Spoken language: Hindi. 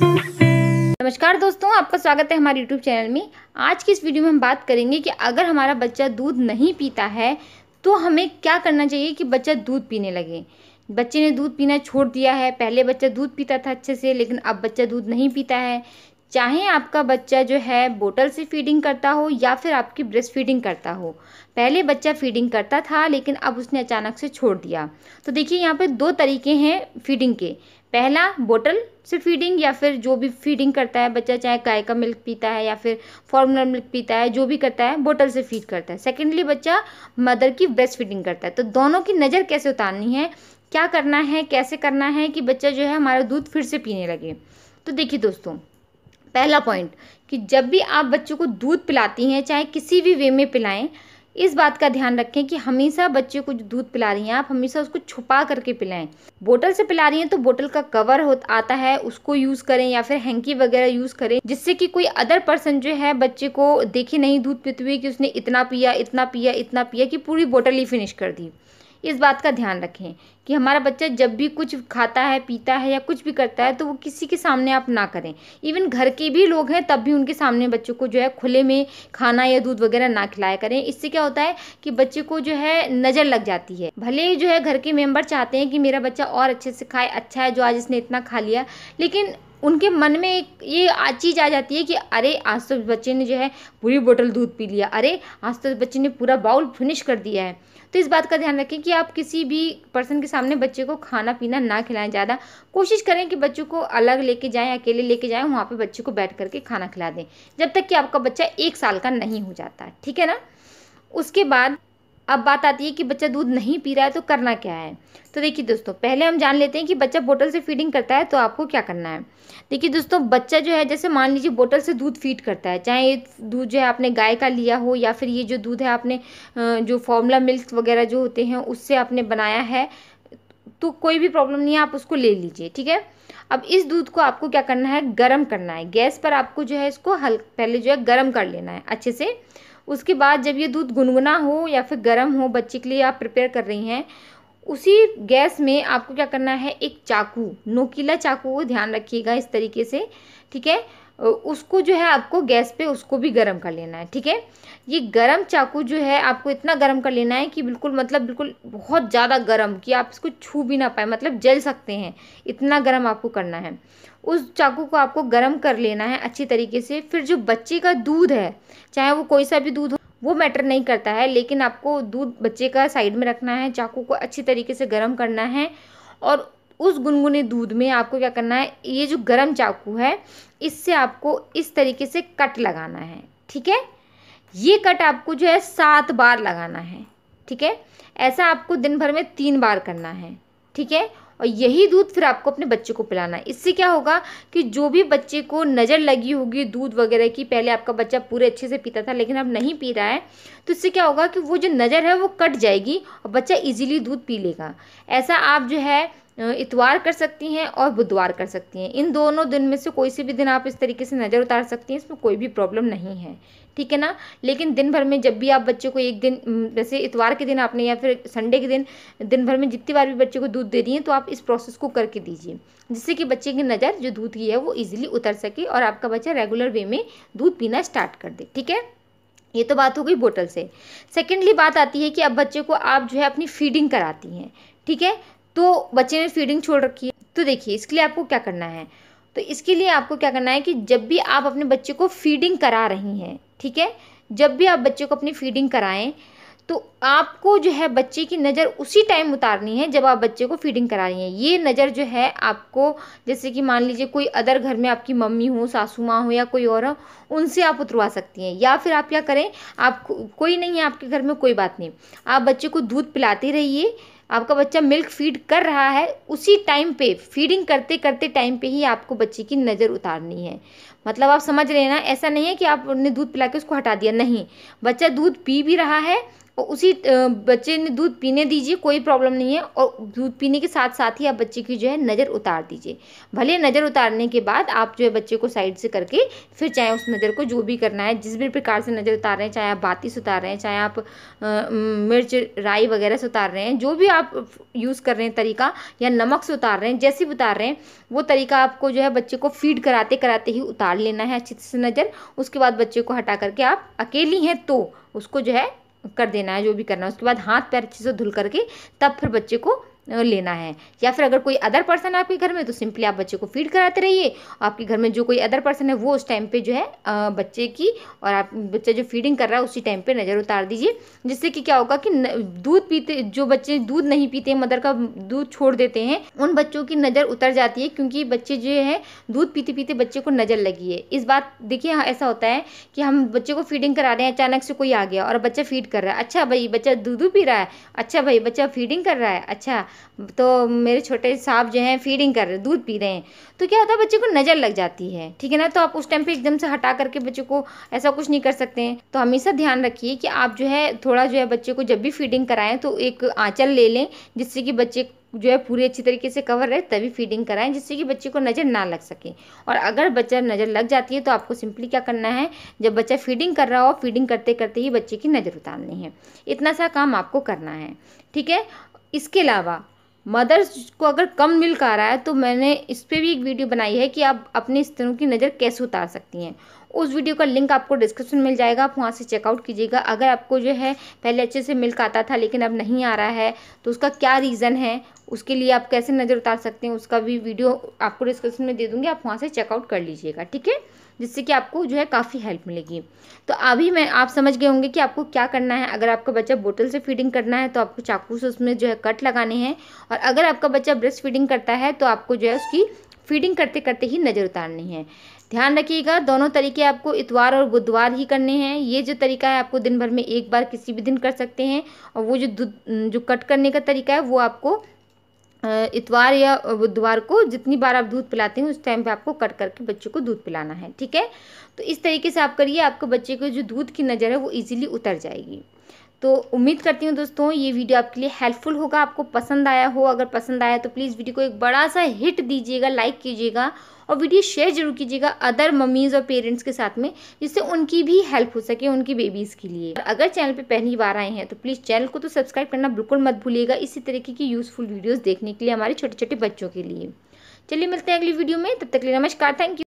नमस्कार दोस्तों आपका स्वागत है हमारे YouTube चैनल में आज की इस वीडियो में हम बात करेंगे कि अगर हमारा बच्चा दूध नहीं पीता है तो हमें क्या करना चाहिए कि बच्चा दूध पीने लगे बच्चे ने दूध पीना छोड़ दिया है पहले बच्चा दूध पीता था अच्छे से लेकिन अब बच्चा दूध नहीं पीता है चाहे आपका बच्चा जो है बोतल से फीडिंग करता हो या फिर आपकी ब्रेस्ट फीडिंग करता हो पहले बच्चा फीडिंग करता था लेकिन अब उसने अचानक से छोड़ दिया तो देखिए यहाँ पर दो तरीके हैं फीडिंग के पहला बोतल से फीडिंग या फिर जो भी फीडिंग करता है बच्चा चाहे गाय का मिल्क पीता है या फिर फॉर्मूला मिल्क पीता है जो भी करता है बोतल से फीड करता है सेकेंडली बच्चा मदर की ब्रेस्ट फीडिंग करता है तो दोनों की नज़र कैसे उतारनी है क्या करना है कैसे करना है कि बच्चा जो है हमारा दूध फिर से पीने लगे तो देखिए दोस्तों पहला पॉइंट कि जब भी आप बच्चों को दूध पिलाती हैं चाहे किसी भी वे में पिलाएं इस बात का ध्यान रखें कि हमेशा बच्चे को जो दूध पिला रही हैं आप हमेशा उसको छुपा करके पिलाएं बोतल से पिला रही हैं तो बोतल का कवर हो आता है उसको यूज़ करें या फिर हैंकी वगैरह यूज़ करें जिससे कि कोई अदर पर्सन जो है बच्चे को देखे नहीं दूध पीते हुए कि उसने इतना पिया इतना पिया इतना पिया कि पूरी बोतल ही फिनिश कर दी इस बात का ध्यान रखें कि हमारा बच्चा जब भी कुछ खाता है पीता है या कुछ भी करता है तो वो किसी के सामने आप ना करें इवन घर के भी लोग हैं तब भी उनके सामने बच्चों को जो है खुले में खाना या दूध वगैरह ना खिलाया करें इससे क्या होता है कि बच्चे को जो है नज़र लग जाती है भले ही जो है घर के मेम्बर चाहते हैं कि मेरा बच्चा और अच्छे से खाए अच्छा है जो आज इसने इतना खा लिया लेकिन उनके मन में एक ये चीज़ आ जाती है कि अरे आज तो बच्चे ने जो है पूरी बोतल दूध पी लिया अरे आज तो बच्चे ने पूरा बाउल फिनिश कर दिया है तो इस बात का ध्यान रखें कि आप किसी भी पर्सन के सामने बच्चे को खाना पीना ना खिलाएं ज़्यादा कोशिश करें कि बच्चों को अलग लेके जाएं अकेले लेके जाएं वहाँ पे बच्चे को बैठ करके खाना खिला दें जब तक कि आपका बच्चा एक साल का नहीं हो जाता ठीक है ना उसके बाद अब बात आती है कि बच्चा दूध नहीं पी रहा है तो करना क्या है तो देखिए दोस्तों पहले हम जान लेते हैं कि बच्चा बोतल से फीडिंग करता है तो आपको क्या करना है देखिए दोस्तों बच्चा जो है जैसे मान लीजिए बोतल से दूध फीड करता है चाहे ये दूध जो है आपने गाय का लिया हो या फिर ये जो दूध है आपने जो फॉर्मूला मिल्क वगैरह जो होते हैं उससे आपने बनाया है तो कोई भी प्रॉब्लम नहीं है आप उसको ले लीजिए ठीक है अब इस दूध को आपको क्या करना है गर्म करना है गैस पर आपको जो है इसको हल पहले जो है गर्म कर लेना है अच्छे से उसके बाद जब ये दूध गुनगुना हो या फिर गर्म हो बच्चे के लिए आप प्रिपेयर कर रही हैं उसी गैस में आपको क्या करना है एक चाकू नोकीला चाकू ध्यान रखिएगा इस तरीके से ठीक है उसको जो है आपको गैस पे उसको भी गर्म कर लेना है ठीक है ये गरम चाकू जो है आपको इतना गर्म कर लेना है कि बिल्कुल मतलब बिल्कुल बहुत ज़्यादा गर्म कि आप इसको छू भी ना पाए मतलब जल सकते हैं इतना गर्म आपको करना है उस चाकू को आपको गर्म कर लेना है अच्छी तरीके से फिर जो बच्चे का दूध है चाहे वो कोई सा भी दूध हो वो मैटर नहीं करता है लेकिन आपको दूध बच्चे का साइड में रखना है चाकू को अच्छी तरीके से गर्म करना है और उस गुनगुने दूध में आपको क्या करना है ये जो गरम चाकू है इससे आपको इस तरीके से कट लगाना है ठीक है ये कट आपको जो है सात बार लगाना है ठीक है ऐसा आपको दिन भर में तीन बार करना है ठीक है और यही दूध फिर आपको अपने बच्चे को पिलाना है इससे क्या होगा कि जो भी बच्चे को नज़र लगी होगी दूध वगैरह की पहले आपका बच्चा पूरे अच्छे से पीता था लेकिन अब नहीं पी रहा है तो इससे क्या होगा कि वो जो नज़र है वो कट जाएगी और बच्चा इजीली दूध पी लेगा ऐसा आप जो है इतवार कर सकती हैं और बुधवार कर सकती हैं इन दोनों दिन में से कोई से भी दिन आप इस तरीके से नज़र उतार सकती हैं इसमें कोई भी प्रॉब्लम नहीं है ठीक है ना लेकिन दिन भर में जब भी आप बच्चे को एक दिन जैसे इतवार के दिन आपने या फिर संडे के दिन दिन भर में जितनी बार भी बच्चे को दूध दे दिए तो आप इस प्रोसेस को करके दीजिए जिससे कि बच्चे की नज़र जो दूध की है वो ईजिली उतर सके और आपका बच्चा रेगुलर वे में दूध पीना स्टार्ट कर दे ठीक है ये तो बात हो गई बोतल से सेकेंडली बात आती है कि अब बच्चे को आप जो है अपनी फीडिंग कराती हैं ठीक है तो बच्चे ने फीडिंग छोड़ रखी है तो देखिए इसके लिए आपको क्या करना है तो इसके लिए आपको क्या करना है कि जब भी आप अपने बच्चे को फीडिंग करा रही हैं ठीक है जब भी आप बच्चे को अपनी फीडिंग कराएं तो आपको जो है बच्चे की नज़र उसी टाइम उतारनी है जब आप बच्चे को फीडिंग करा रही हैं ये नज़र जो है आपको जैसे कि मान लीजिए कोई अदर घर में आपकी मम्मी हो सासू माँ हो या कोई और हो उनसे आप उतरवा सकती हैं या फिर आप क्या करें आप कोई नहीं है आपके घर में कोई बात नहीं आप बच्चे को दूध पिलाते रहिए आपका बच्चा मिल्क फीड कर रहा है उसी टाइम पे फीडिंग करते करते टाइम पे ही आपको बच्चे की नज़र उतारनी है मतलब आप समझ रहे हैं ना ऐसा नहीं है कि आपने दूध पिला के उसको हटा दिया नहीं बच्चा दूध पी भी रहा है और उसी बच्चे ने दूध पीने दीजिए कोई प्रॉब्लम नहीं है और दूध पीने के साथ साथ ही आप बच्चे की जो है नज़र उतार दीजिए भले नज़र उतारने के बाद आप जो है बच्चे को साइड से करके फिर चाहे उस नज़र को जो भी करना है जिस भी प्रकार से नज़र उतार रहे हैं चाहे आप से उतार रहे हैं चाहे आप मिर्च राई वगैरह से उतार रहे हैं जो भी आप यूज़ कर रहे हैं तरीका या नमक से उतार रहे हैं जैसे भी उतार रहे हैं वो तरीका आपको जो है बच्चे को फीड कराते कराते ही उतार लेना है अच्छे से नज़र उसके बाद बच्चे को हटा करके आप अकेली हैं तो उसको जो है कर देना है जो भी करना है उसके बाद हाथ पैर अच्छे से धुल करके तब फिर बच्चे को लेना है या फिर अगर कोई अदर पर्सन आपके घर में तो सिंपली आप बच्चे को फीड कराते रहिए आपके घर में जो कोई अदर पर्सन है वो उस टाइम पे जो है बच्चे की और आप बच्चा जो फीडिंग कर रहा है उसी टाइम पे नज़र उतार दीजिए जिससे कि क्या होगा कि दूध पीते जो बच्चे दूध नहीं पीते मदर का दूध छोड़ देते हैं उन बच्चों की नज़र उतर जाती है क्योंकि बच्चे जो है दूध पीते पीते बच्चे को नज़र लगी है इस बात देखिए हाँ, ऐसा होता है कि हम बच्चे को फीडिंग करा रहे हैं अचानक से कोई आ गया और बच्चा फीड कर रहा है अच्छा भाई बच्चा दूध पी रहा है अच्छा भाई बच्चा फीडिंग कर रहा है अच्छा तो मेरे छोटे सांप जो हैं फीडिंग कर रहे हैं दूध पी रहे हैं तो क्या होता है बच्चे को नज़र लग जाती है ठीक है ना तो आप उस टाइम पर एकदम से हटा करके बच्चे को ऐसा कुछ नहीं कर सकते हैं तो हमेशा ध्यान रखिए कि आप जो है थोड़ा जो है बच्चे को जब भी फीडिंग कराएं तो एक आँचल ले लें जिससे कि बच्चे जो है पूरी अच्छी तरीके से कवर रहे तभी फीडिंग कराएं जिससे कि बच्चे को नज़र ना लग सके और अगर बच्चा नज़र लग जाती है तो आपको सिंपली क्या करना है जब बच्चा फीडिंग कर रहा हो फीडिंग करते करते ही बच्चे की नज़र उतारनी है इतना सा काम आपको करना है ठीक है इसके अलावा मदर्स को अगर कम मिल्क आ रहा है तो मैंने इस पर भी एक वीडियो बनाई है कि आप अपने स्तनों की नज़र कैसे उतार सकती हैं उस वीडियो का लिंक आपको डिस्क्रिप्शन मिल जाएगा आप वहाँ से चेकआउट कीजिएगा अगर आपको जो है पहले अच्छे से मिल्क आता था लेकिन अब नहीं आ रहा है तो उसका क्या रीज़न है उसके लिए आप कैसे नज़र उतार सकते हैं उसका भी वीडियो आपको डिस्क्रिप्शन में दे दूँगी आप वहाँ से चेकआउट कर लीजिएगा ठीक है जिससे कि आपको जो है काफ़ी हेल्प मिलेगी तो अभी मैं आप समझ गए होंगे कि आपको क्या करना है अगर आपका बच्चा बोतल से फीडिंग करना है तो आपको चाकू से उसमें जो है कट लगाने हैं और अगर आपका बच्चा ब्रेस्ट फीडिंग करता है तो आपको जो है उसकी फीडिंग करते करते ही नज़र उतारनी है ध्यान रखिएगा दोनों तरीके आपको इतवार और बुधवार ही करने हैं ये जो तरीका है आपको दिन भर में एक बार किसी भी दिन कर सकते हैं और वो जो जो कट करने का तरीका है वो आपको इतवार या बुधवार को जितनी बार आप दूध पिलाते हैं उस टाइम पे आपको कट करके बच्चे को दूध पिलाना है ठीक है तो इस तरीके से आप करिए आपके बच्चे को जो दूध की नज़र है वो ईजिली उतर जाएगी तो उम्मीद करती हूँ दोस्तों ये वीडियो आपके लिए हेल्पफुल होगा आपको पसंद आया हो अगर पसंद आया तो प्लीज़ वीडियो को एक बड़ा सा हिट दीजिएगा लाइक कीजिएगा और वीडियो शेयर जरूर कीजिएगा अदर मम्मीज़ और पेरेंट्स के साथ में जिससे उनकी भी हेल्प हो सके उनकी बेबीज़ के लिए अगर चैनल पर पहली बार आए हैं तो प्लीज़ चैनल को तो सब्सक्राइब करना बिल्कुल मत भूलिएगा इसी तरीके की यूज़फुल वीडियोज़ देखने के लिए हमारे छोटे छोटे बच्चों के लिए चलिए मिलते हैं अगली वीडियो में तब तक के लिए नमस्कार थैंक यू